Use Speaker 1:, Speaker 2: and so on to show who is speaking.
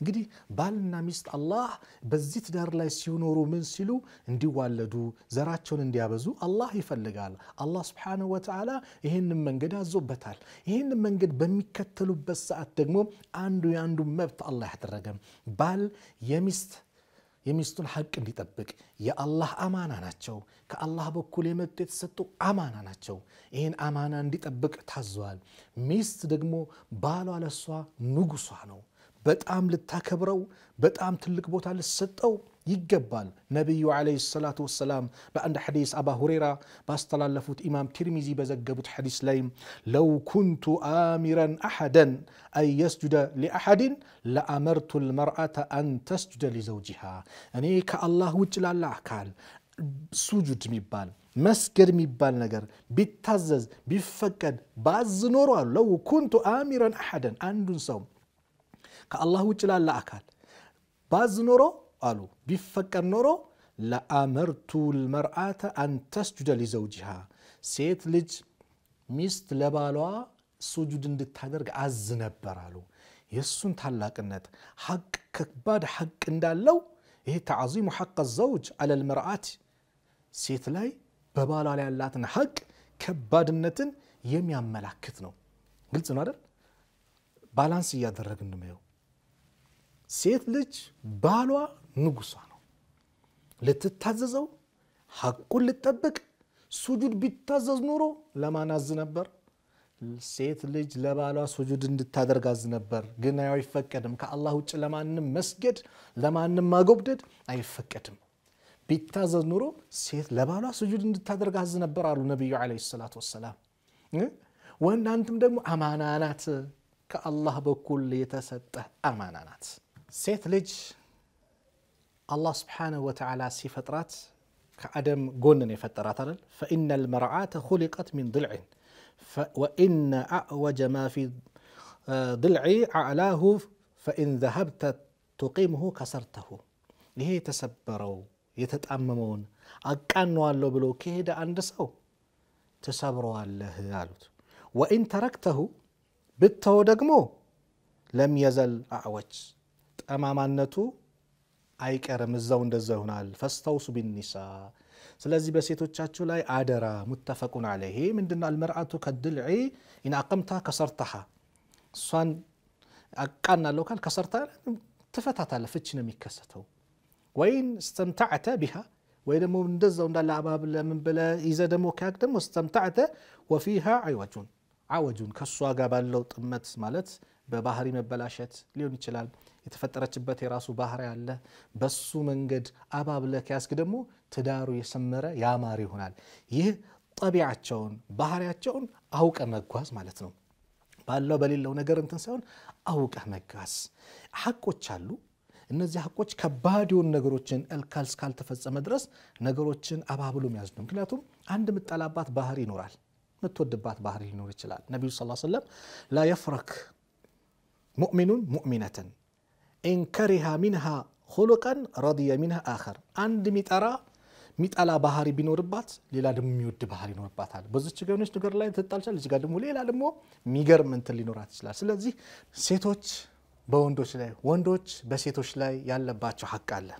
Speaker 1: እንግዲህ ባልና ሚስት አላህ በዚህ ትዳር ላይ ሲኖሩ ምን ሲሉ እንዲዋለዱ ዘራቸውን እንዲያበዙ አላህ ይፈልጋል። አላህ ስብሓነሁ ወተዓላ ይህንን መንገድ አዞበታል። ይህን መንገድ በሚከተሉበት ሰዓት ደግሞ አንዱ የአንዱ መብት አላህ ያደረገም ባል የሚስት የሚስቱን ሐቅ እንዲጠብቅ የአላህ አማና ናቸው። ከአላህ በኩል የመጡ የተሰጡ አማና ናቸው። ይህን አማና እንዲጠብቅ ታዘዋል። ሚስት ደግሞ ባሏ ለሷ ንጉሷ ነው። በጣም ልታከብረው በጣም ትልቅ ቦታ ልሰጠው ይገባል። ነቢዩ ዓለይሂ ሰላቱ ወሰላም በአንድ ሐዲስ አባ ሁሬራ ባስተላለፉት ኢማም ቲርሚዚ በዘገቡት ሐዲስ ላይ ለው ኩንቱ አሚረን አሐደን አን የስጁደ ሊአሐድን ለአመርቱ ልመርአተ አን ተስጁደ ሊዘውጂሃ እኔ ከአላህ ውጭ ላለ አካል ሱጁድ የሚባል መስገድ የሚባል ነገር ቢታዘዝ ቢፈቀድ ባዝ ኖሮ አሉ ለው ኩንቱ አሚረን አሐደን አንዱን ሰው ከአላህ ውጭ ላለ አካል ባዝ ኖሮ አሉ ቢፈቀድ ኖሮ ለአመርቱ ልመርአተ አንተስጁደ ሊዘውጅሃ ሴት ልጅ ሚስት ለባሏ ሱጁድ እንድታደርግ አዝ ነበር አሉ የእሱን ታላቅነት ሐቅ ከባድ ሐቅ እንዳለው ይሄ ተዓዚሙ ሐቅ ዘውጅ አለል መርአት ሴት ላይ በባሏ ላይ ያላትን ሐቅ ከባድነትን የሚያመላክት ነው ግልጽ ነው አይደል ባላንስ እያደረግን ነው ሴት ልጅ ባሏ ንጉሷ ነው። ልትታዘዘው፣ ሐቁን ልጠብቅ። ሱጁድ ቢታዘዝ ኑሮ ለማን አዝ ነበር? ሴት ልጅ ለባሏ ሱጁድ እንድታደርግ አዝ ነበር። ግን አይፈቀድም። ከአላህ ውጭ ለማንም መስገድ፣ ለማንም ማጎብደድ አይፈቀድም። ቢታዘዝ ኑሮ ሴት ለባሏ ሱጁድ እንድታደርግ አዝ ነበር አሉ ነቢዩ ዓለይሂ ሰላቱ ወሰላም። ወንድ አንተም ደግሞ አማና ናት፣ ከአላህ በኩል የተሰጠ አማና ናት። ሴት ልጅ አላህ ስብሓንሁ ወተዓላ ሲፈጥራት ከአደም ጎንን የፈጠራት አይደል ፈኢነ ልመርዓተ ሁሊቀት ሚን ድልዕን ወኢነ አዕወጀ ማ ፊ ድልዒ አዕላሁ ፈኢን ዘሀብተ ቱቂምሁ ከሰርተሁ ይሄ የተሰበረው የተጣመመውን አቃነዋለሁ ብሎ ከሄደ አንድ ሰው ትሰብረዋለህ አሉት ወኢን ተረክተሁ ብተው ደግሞ ለም የዘል አዕወጅ أمامانتو أيك أرمزون دزهون الفستوس بالنساء سلازي بسيتو تشاتشو لاي آدرا متفق عليه من دنا المرأة كالدلعي إن أقمتها كسرتها سوان كان لوكال كسرتها تفتت على فتشنا ميكستو وين استمتعت بها وين مو ندزون دالا أباب من بلا إذا دمو كاك دمو استمتعت وفيها عوجون عوجون كسوا قابل لو تمت مالت በባህሪ መበላሸት ሊሆን ይችላል። የተፈጠረችበት የራሱ ባህሪ አለ። በሱ መንገድ አባብለ ከያስክ ደግሞ ትዳሩ የሰመረ ያማር ይሆናል። ይህ ጠቢያቸውን ባህሪያቸውን አውቀ መጓዝ ማለት ነው። ባለው በሌለው ነገር እንትን ሳይሆን አውቀ መጓዝ። ሀቆች አሉ። እነዚህ ሀቆች ከባድ የሆኑ ነገሮችን እልካል እስካልተፈጸመ ድረስ ነገሮችን አባብሎ መያዝ ነው። ምክንያቱም አንድ የምጠላባት ባህሪ ይኖራል፣ የምትወድባት ባህሪ ሊኖር ይችላል። ነቢዩ ስ ሰለም ላ የፍረክ ሙእሚኑን ሙእሚነትን ኢንከሪሃ ሚንሃ ሁሉቀን ረድየ ሚንሃ አኸር አንድ ሚጠራ ሚጠላ ባህሪ ቢኖርባት ሌላ ደግሞ የሚወድ ባህሪ ይኖርባታል። በዚች ገኖች ነገር ላይ ትጣልቻለች፣ እዚጋ ደግሞ ሌላ ደግሞ የሚገርም እንትን ሊኖራት ይችላል። ስለዚህ ሴቶች በወንዶች ላይ፣ ወንዶች በሴቶች ላይ ያለባቸው ሀቅ አለ።